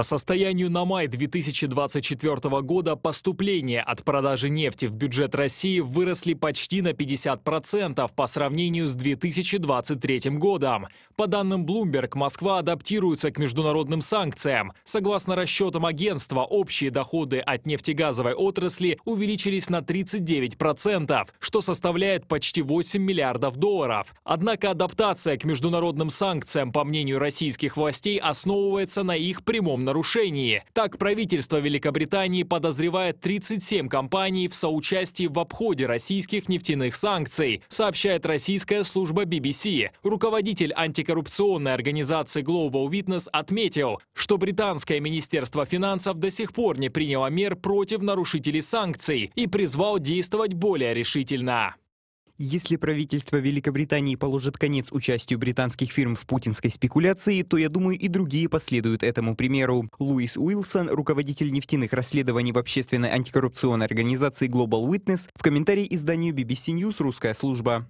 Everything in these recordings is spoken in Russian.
По состоянию на май 2024 года поступления от продажи нефти в бюджет России выросли почти на 50% по сравнению с 2023 годом. По данным Bloomberg, Москва адаптируется к международным санкциям. Согласно расчетам агентства, общие доходы от нефтегазовой отрасли увеличились на 39%, что составляет почти 8 миллиардов долларов. Однако адаптация к международным санкциям, по мнению российских властей, основывается на их прямом нарушении. Так, правительство Великобритании подозревает 37 компаний в соучастии в обходе российских нефтяных санкций, сообщает российская служба BBC. Руководитель антикоррупционной организации Global Witness отметил, что британское министерство финансов до сих пор не приняло мер против нарушителей санкций и призвал действовать более решительно. Если правительство Великобритании положит конец участию британских фирм в путинской спекуляции, то, я думаю, и другие последуют этому примеру. Луис Уилсон, руководитель нефтяных расследований в общественной антикоррупционной организации Global Witness, в комментарии изданию BBC News «Русская служба».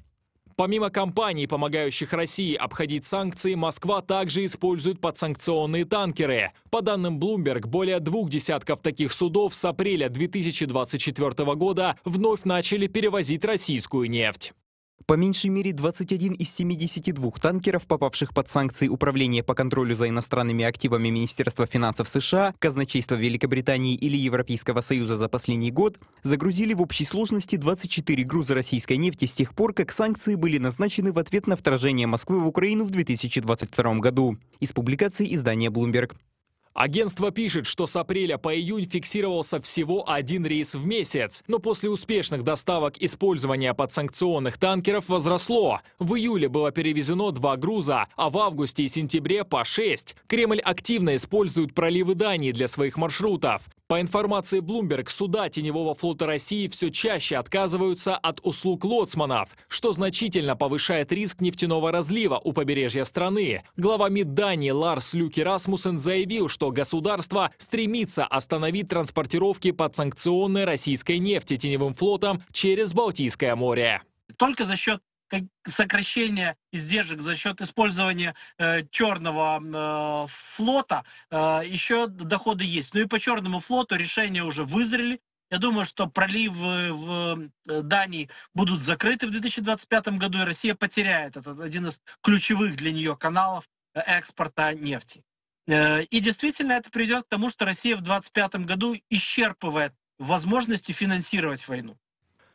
Помимо компаний, помогающих России обходить санкции, Москва также использует подсанкционные танкеры. По данным Bloomberg, более двух десятков таких судов с апреля 2024 года вновь начали перевозить российскую нефть. По меньшей мере 21 из 72 танкеров, попавших под санкции Управления по контролю за иностранными активами Министерства финансов США, казначейства Великобритании или Европейского Союза за последний год, загрузили в общей сложности 24 груза российской нефти с тех пор, как санкции были назначены в ответ на вторжение Москвы в Украину в 2022 году. Из публикации издания Bloomberg. Агентство пишет, что с апреля по июнь фиксировался всего один рейс в месяц, но после успешных доставок использования подсанкционных танкеров возросло. В июле было перевезено два груза, а в августе и сентябре по шесть. Кремль активно использует проливы Дании для своих маршрутов. По информации Bloomberg, суда Теневого флота России все чаще отказываются от услуг лоцманов, что значительно повышает риск нефтяного разлива у побережья страны. Глава МИД Дании Ларс Люки Расмуссен заявил, что государство стремится остановить транспортировки подсанкционной российской нефти Теневым флотом через Балтийское море. Только за счет сокращение издержек за счет использования э, черного э, флота, э, еще доходы есть. Ну и по черному флоту решения уже вызрели. Я думаю, что проливы в э, Дании будут закрыты в 2025 году, и Россия потеряет этот один из ключевых для нее каналов э, экспорта нефти. Э, и действительно это приведет к тому, что Россия в 2025 году исчерпывает возможности финансировать войну.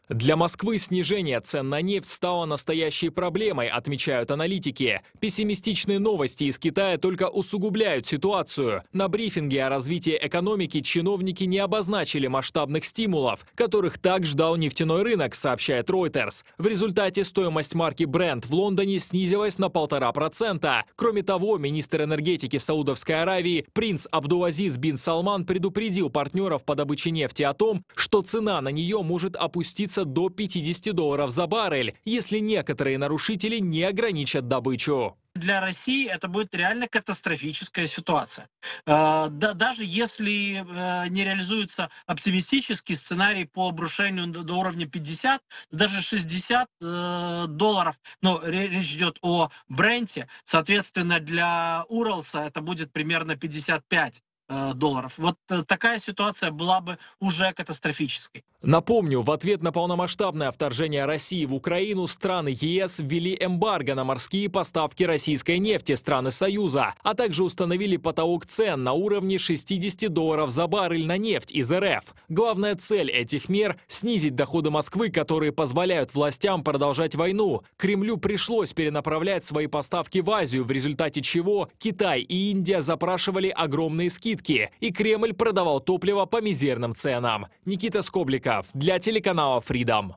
Для Москвы снижение цен на нефть стало настоящей проблемой, отмечают аналитики. Пессимистичные новости из Китая только усугубляют ситуацию. На брифинге о развитии экономики чиновники не обозначили масштабных стимулов, которых так ждал нефтяной рынок, сообщает Reuters. В результате стоимость марки Brent в Лондоне снизилась на полтора процента. Кроме того, министр энергетики Саудовской Аравии принц Абдулазиз бин Салман предупредил партнеров по добыче нефти о том, что цена на нее может опуститься обойдется до 50 долларов за баррель, если некоторые нарушители не ограничат добычу для России это будет реально катастрофическая ситуация. Э, даже если э, не реализуется оптимистический сценарий по обрушению до уровня 50, даже 60 э, долларов, но речь идет о бренде, соответственно, для Уралса это будет примерно 55 Э, долларов. Вот э, такая ситуация была бы уже катастрофической. Напомню, в ответ на полномасштабное вторжение России в Украину страны ЕС ввели эмбарго на морские поставки российской нефти страны Союза, а также установили потолок цен на уровне 60 долларов за баррель на нефть из РФ. Главная цель этих мер – снизить доходы Москвы, которые позволяют властям продолжать войну. Кремлю пришлось перенаправлять свои поставки в Азию, в результате чего Китай и Индия запрашивали огромные скидки скидки, и Кремль продавал топливо по мизерным ценам. Никита Скобликов для телеканала Freedom.